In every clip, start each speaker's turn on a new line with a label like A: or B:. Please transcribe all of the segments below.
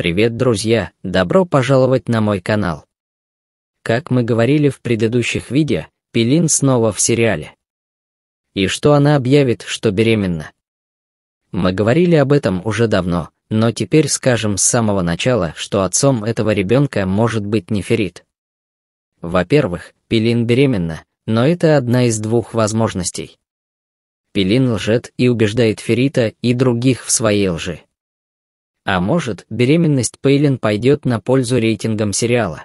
A: Привет, друзья! Добро пожаловать на мой канал. Как мы говорили в предыдущих видео, Пелин снова в сериале. И что она объявит, что беременна? Мы говорили об этом уже давно, но теперь скажем с самого начала, что отцом этого ребенка может быть неферит. Во-первых, Пелин беременна, но это одна из двух возможностей. Пелин лжет и убеждает Ферита и других в своей лжи. А может, беременность Пейлин пойдет на пользу рейтингам сериала.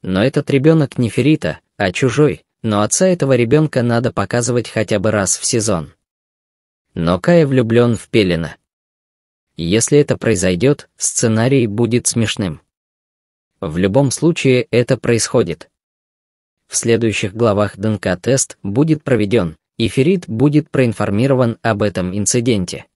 A: Но этот ребенок не Ферита, а чужой, но отца этого ребенка надо показывать хотя бы раз в сезон. Но Кая влюблен в Пелина. Если это произойдет, сценарий будет смешным. В любом случае это происходит. В следующих главах ДНК-тест будет проведен, и Ферит будет проинформирован об этом инциденте.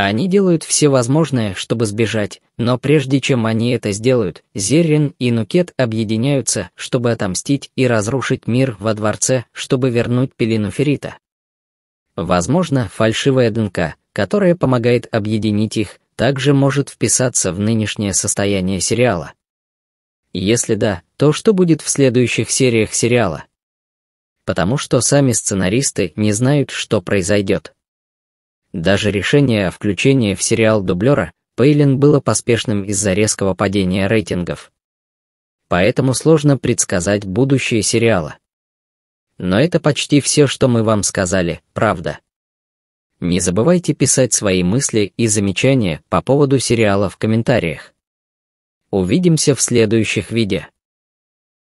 A: Они делают все возможное, чтобы сбежать, но прежде чем они это сделают, Зеррин и Нукет объединяются, чтобы отомстить и разрушить мир во дворце, чтобы вернуть пелену Феррита. Возможно, фальшивая ДНК, которая помогает объединить их, также может вписаться в нынешнее состояние сериала. Если да, то что будет в следующих сериях сериала? Потому что сами сценаристы не знают, что произойдет. Даже решение о включении в сериал дублера Пейлин было поспешным из-за резкого падения рейтингов. Поэтому сложно предсказать будущее сериала. Но это почти все, что мы вам сказали, правда. Не забывайте писать свои мысли и замечания по поводу сериала в комментариях. Увидимся в следующих видео.